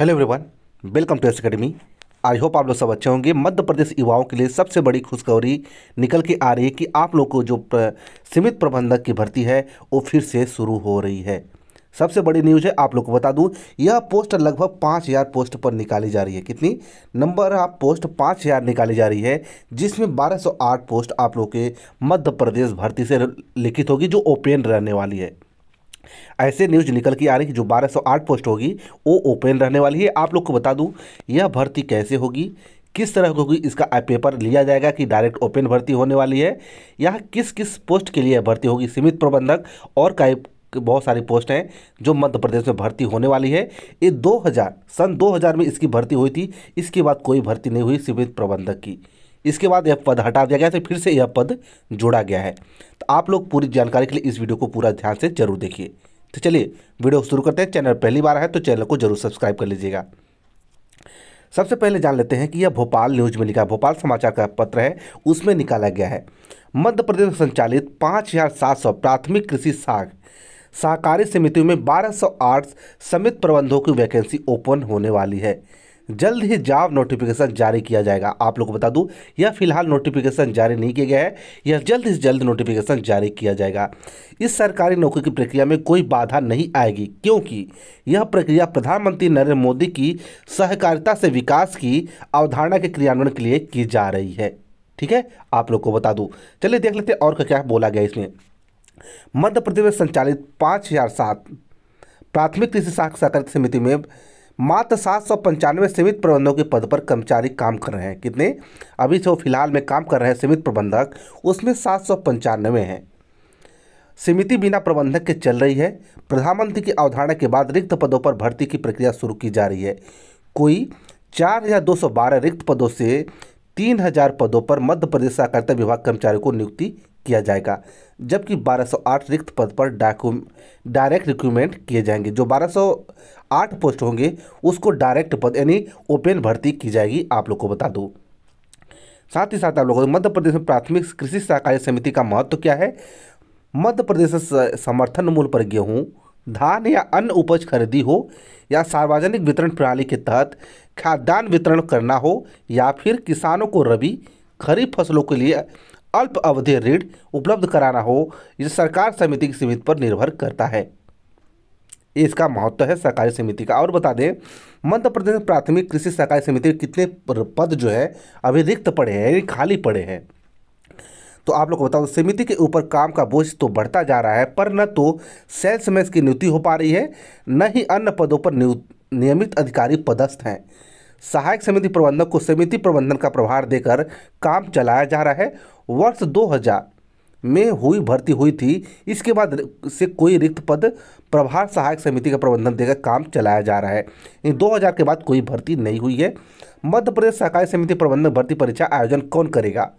hello everyone welcome to S academy I hope आप लोग सब अच्छे होंगे मध्य प्रदेश युवाओं के लिए सबसे बड़ी खुशखबरी निकल के आ रही है कि आप लोग को जो सीमित प्रबंधक की भर्ती है वो फिर से शुरू हो रही है सबसे बड़ी न्यूज़ है आप लोग को बता दूं यह पोस्ट लगभग पाँच हज़ार पोस्ट पर निकाली जा रही है कितनी नंबर आप पोस्ट पाँच हज़ार निकाली जा रही है जिसमें बारह सौ आठ पोस्ट आप लोग के मध्य प्रदेश भर्ती से लिखित होगी जो ओपन रहने वाली है ऐसे न्यूज निकल के आ रही कि जो 1208 पोस्ट होगी वो ओपन रहने वाली है आप लोग को बता दूं यह भर्ती कैसे होगी किस तरह होगी इसका पेपर लिया जाएगा कि डायरेक्ट ओपन भर्ती होने वाली है यह किस किस पोस्ट के लिए भर्ती होगी सीमित प्रबंधक और कई बहुत सारी पोस्ट हैं जो मध्य प्रदेश में भर्ती होने वाली है ये 2000 सन 2000 में इसकी भर्ती हुई थी इसके बाद कोई भर्ती नहीं हुई सीमित प्रबंधक की इसके बाद यह पद हटा दिया गया तो फिर से यह पद जोड़ा गया है तो आप लोग पूरी जानकारी के लिए इस वीडियो को पूरा ध्यान से जरूर देखिए तो चलिए वीडियो शुरू करते हैं चैनल पहली बार है तो चैनल को जरूर सब्सक्राइब कर लीजिएगा सबसे पहले जान लेते हैं कि यह भोपाल न्यूज में लिखा भोपाल समाचार का पत्र है उसमें निकाला गया है मध्य प्रदेश में संचालित पाँच हज़ार सात सौ प्राथमिक कृषि साख सहकारी समितियों में बारह सौ आठ समित प्रबंधों की वैकेंसी ओपन होने वाली है जल्द ही जॉब नोटिफिकेशन जारी किया जाएगा आप लोग को बता दूं यह फिलहाल नोटिफिकेशन जारी नहीं किया गया है यह जल्द ही जल्द नोटिफिकेशन जारी किया जाएगा इस सरकारी नौकरी की प्रक्रिया में कोई बाधा नहीं आएगी क्योंकि यह प्रक्रिया प्रधानमंत्री नरेंद्र मोदी की सहकारिता से विकास की अवधारणा के क्रियान्वयन के लिए की जा रही है ठीक है आप लोग को बता दूँ चलिए देख लेते हैं और क्या बोला गया इसमें मध्य प्रदेश में संचालित पाँच हजार सात प्राथमिक कृषि सहकारी समिति में मात्र सात सौ पंचानवे सीमित प्रबंधकों के पद पर कर्मचारी काम कर रहे हैं कितने अभी जो तो फिलहाल में काम कर रहे हैं सीमित प्रबंधक उसमें सात सौ पंचानवे हैं समिति बिना प्रबंधक के चल रही है प्रधानमंत्री की अवधारणा के बाद रिक्त पदों पर भर्ती की प्रक्रिया शुरू की जा रही है कोई चार या दो सौ बारह रिक्त पदों से तीन हजार पदों पर मध्य प्रदेश सहकारिता विभाग कर्मचारियों को नियुक्ति किया जाएगा जबकि 1208 रिक्त पद पर डायरेक्ट रिक्रूटमेंट किए जाएंगे जो 1208 पोस्ट होंगे उसको डायरेक्ट पद यानी ओपन भर्ती की जाएगी आप लोग को बता दूँ साथ ही साथ आप लोगों को मध्य प्रदेश में प्राथमिक कृषि सहकारी समिति का महत्व तो क्या है मध्य प्रदेश समर्थन मूल्य पर गेहूँ धान या अन्य उपज खरीदी हो या सार्वजनिक वितरण प्रणाली के तहत खाद्यान्न वितरण करना हो या फिर किसानों को रबी खरीफ फसलों के लिए अल्प अवधि ऋण उपलब्ध कराना हो यह सरकार समिति की सीमित पर निर्भर करता है इसका महत्व है सहकारी समिति का और बता दें मध्य प्रदेश प्राथमिक कृषि सहकारी समिति कितने पद जो है अभी रिक्त पड़े हैं यानी खाली पड़े हैं तो आप लोग को बताऊँ समिति के ऊपर काम का बोझ तो बढ़ता जा रहा है पर न तो सेल्समैन की नियुक्ति हो पा रही है न ही अन्य पदों पर नियमित अधिकारी पदस्थ हैं सहायक समिति प्रबंधक को समिति प्रबंधन का प्रभार देकर काम चलाया जा रहा है वर्ष 2000 में हुई भर्ती हुई थी इसके बाद से कोई रिक्त पद प्रभार सहायक समिति का प्रबंधन देकर काम चलाया जा रहा है इन 2000 के बाद कोई भर्ती नहीं हुई है मध्य प्रदेश सहकारी समिति प्रबंधन भर्ती परीक्षा आयोजन कौन करेगा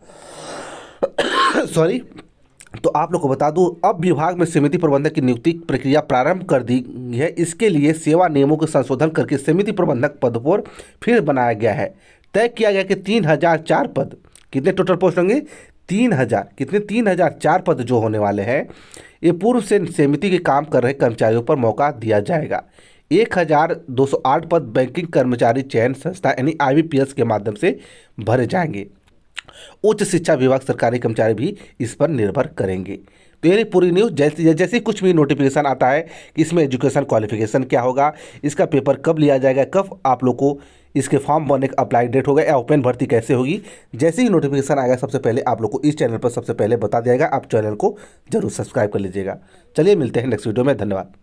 सॉरी तो आप लोग को बता दूं अब विभाग में समिति प्रबंधक की नियुक्ति प्रक्रिया प्रारंभ कर दी है इसके लिए सेवा नियमों के संशोधन करके समिति प्रबंधक पद पर फिर बनाया गया है तय किया गया कि तीन हज़ार चार पद कितने टोटल पोस्ट होंगे तीन हज़ार कितने तीन हज़ार चार पद जो होने वाले हैं ये पूर्व से समिति के काम कर रहे कर्मचारियों पर मौका दिया जाएगा एक हज़ार दो सौ आठ पद बैंकिंग कर्मचारी चयन संस्था यानी आई के माध्यम से भरे जाएंगे उच्च शिक्षा विभाग सरकारी कर्मचारी भी इस पर निर्भर करेंगे तो ये पूरी न्यूज़ जैसे जैसे कुछ भी नोटिफिकेशन आता है कि इसमें एजुकेशन क्वालिफिकेशन क्या होगा इसका पेपर कब लिया जाएगा कब आप लोग को इसके फॉर्म भरने का अप्लाई डेट होगा या ओपन भर्ती कैसे होगी जैसे ही नोटिफिकेशन आएगा सबसे पहले आप लोग को इस चैनल पर सबसे पहले बता दिया आप चैनल को जरूर सब्सक्राइब कर लीजिएगा चलिए मिलते हैं नेक्स्ट वीडियो में धन्यवाद